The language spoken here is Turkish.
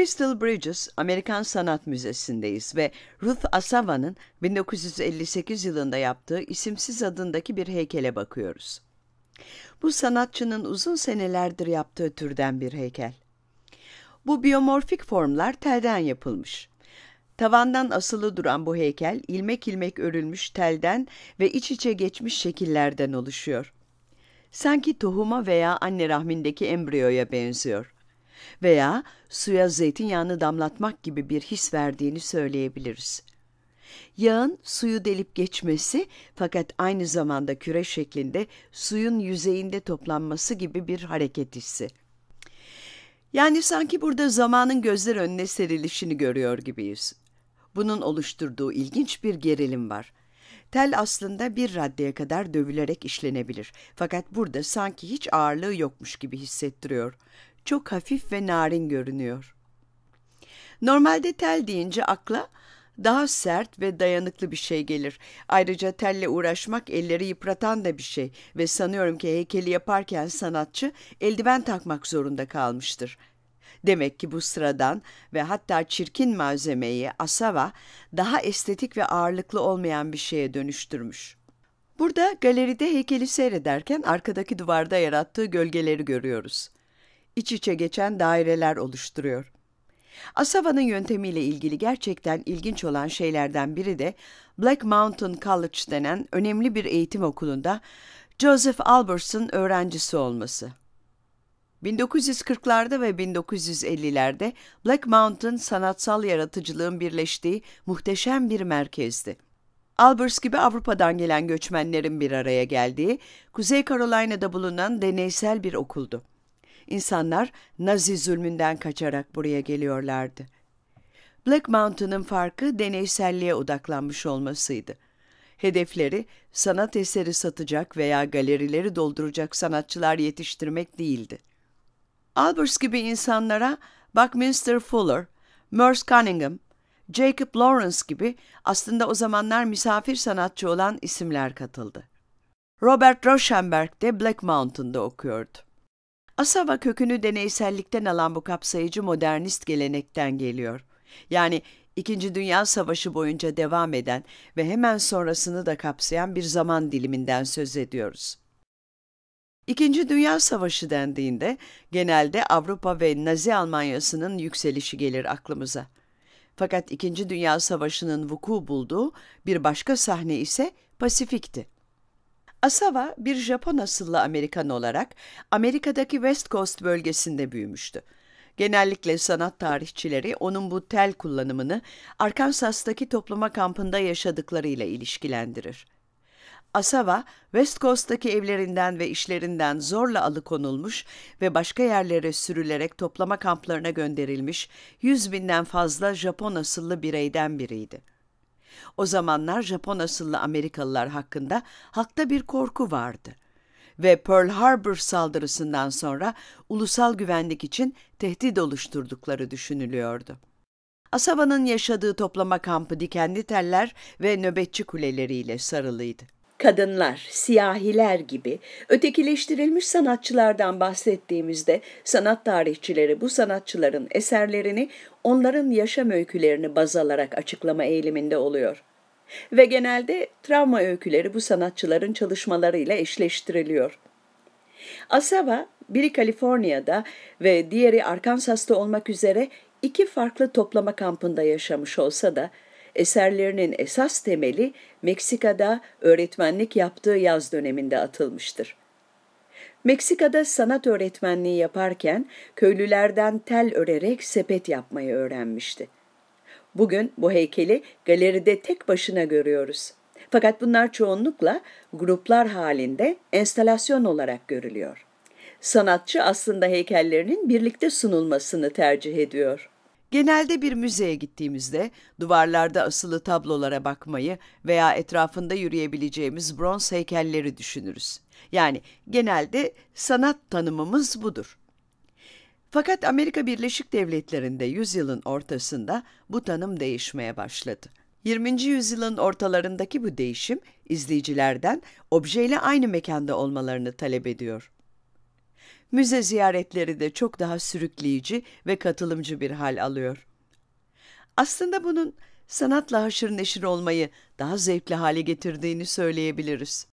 Crystal Bridges Amerikan Sanat Müzesi'ndeyiz ve Ruth Asava'nın 1958 yılında yaptığı isimsiz adındaki bir heykele bakıyoruz. Bu sanatçının uzun senelerdir yaptığı türden bir heykel. Bu biyomorfik formlar telden yapılmış. Tavandan asılı duran bu heykel ilmek ilmek örülmüş telden ve iç içe geçmiş şekillerden oluşuyor. Sanki tohuma veya anne rahmindeki embriyoya benziyor.'' veya suya zeytinyağını damlatmak gibi bir his verdiğini söyleyebiliriz. Yağın suyu delip geçmesi fakat aynı zamanda küre şeklinde suyun yüzeyinde toplanması gibi bir hareket hissi. Yani sanki burada zamanın gözler önüne serilişini görüyor gibiyiz. Bunun oluşturduğu ilginç bir gerilim var. Tel aslında bir raddeye kadar dövülerek işlenebilir. Fakat burada sanki hiç ağırlığı yokmuş gibi hissettiriyor çok hafif ve narin görünüyor. Normalde tel deyince akla daha sert ve dayanıklı bir şey gelir. Ayrıca telle uğraşmak elleri yıpratan da bir şey ve sanıyorum ki heykeli yaparken sanatçı eldiven takmak zorunda kalmıştır. Demek ki bu sıradan ve hatta çirkin malzemeyi asava daha estetik ve ağırlıklı olmayan bir şeye dönüştürmüş. Burada galeride heykeli seyrederken arkadaki duvarda yarattığı gölgeleri görüyoruz.'' iç içe geçen daireler oluşturuyor. Asava'nın yöntemiyle ilgili gerçekten ilginç olan şeylerden biri de Black Mountain College denen önemli bir eğitim okulunda Joseph Albers'ın öğrencisi olması. 1940'larda ve 1950'lerde Black Mountain sanatsal yaratıcılığın birleştiği muhteşem bir merkezdi. Albers gibi Avrupa'dan gelen göçmenlerin bir araya geldiği, Kuzey Carolina'da bulunan deneysel bir okuldu insanlar Nazi zulmünden kaçarak buraya geliyorlardı. Black Mountain'ın farkı deneyselliğe odaklanmış olmasıydı. Hedefleri sanat eseri satacak veya galerileri dolduracak sanatçılar yetiştirmek değildi. Albers gibi insanlara Buckminster Fuller, Merce Cunningham, Jacob Lawrence gibi aslında o zamanlar misafir sanatçı olan isimler katıldı. Robert Rauschenberg de Black Mountain'da okuyordu. Asava kökünü deneysellikten alan bu kapsayıcı modernist gelenekten geliyor. Yani İkinci Dünya Savaşı boyunca devam eden ve hemen sonrasını da kapsayan bir zaman diliminden söz ediyoruz. İkinci Dünya Savaşı dendiğinde genelde Avrupa ve Nazi Almanyası'nın yükselişi gelir aklımıza. Fakat İkinci Dünya Savaşı'nın vuku bulduğu bir başka sahne ise Pasifik'ti. Asawa bir Japon asıllı Amerikan olarak Amerika'daki West Coast bölgesinde büyümüştü. Genellikle sanat tarihçileri onun bu tel kullanımını Arkansas'taki toplama kampında yaşadıklarıyla ilişkilendirir. Asawa, West Coast'taki evlerinden ve işlerinden zorla alıkonulmuş ve başka yerlere sürülerek toplama kamplarına gönderilmiş yüz binden fazla Japon asıllı bireyden biriydi. O zamanlar Japon asıllı Amerikalılar hakkında halkta bir korku vardı ve Pearl Harbor saldırısından sonra ulusal güvenlik için tehdit oluşturdukları düşünülüyordu. Asaba'nın yaşadığı toplama kampı dikenli teller ve nöbetçi kuleleriyle sarılıydı kadınlar, siyahiler gibi ötekileştirilmiş sanatçılardan bahsettiğimizde sanat tarihçileri bu sanatçıların eserlerini onların yaşam öykülerini baz alarak açıklama eğiliminde oluyor. Ve genelde travma öyküleri bu sanatçıların çalışmalarıyla eşleştiriliyor. Asava, biri Kaliforniya'da ve diğeri Arkansas'ta olmak üzere iki farklı toplama kampında yaşamış olsa da eserlerinin esas temeli Meksika'da öğretmenlik yaptığı yaz döneminde atılmıştır. Meksika'da sanat öğretmenliği yaparken köylülerden tel örerek sepet yapmayı öğrenmişti. Bugün bu heykeli galeride tek başına görüyoruz. Fakat bunlar çoğunlukla gruplar halinde enstalasyon olarak görülüyor. Sanatçı aslında heykellerinin birlikte sunulmasını tercih ediyor. Genelde bir müzeye gittiğimizde duvarlarda asılı tablolara bakmayı veya etrafında yürüyebileceğimiz bronz heykelleri düşünürüz. Yani genelde sanat tanımımız budur. Fakat Amerika Birleşik Devletleri'nde yüzyılın ortasında bu tanım değişmeye başladı. 20. yüzyılın ortalarındaki bu değişim izleyicilerden objeyle aynı mekanda olmalarını talep ediyor müze ziyaretleri de çok daha sürükleyici ve katılımcı bir hal alıyor. Aslında bunun sanatla haşır neşir olmayı daha zevkli hale getirdiğini söyleyebiliriz.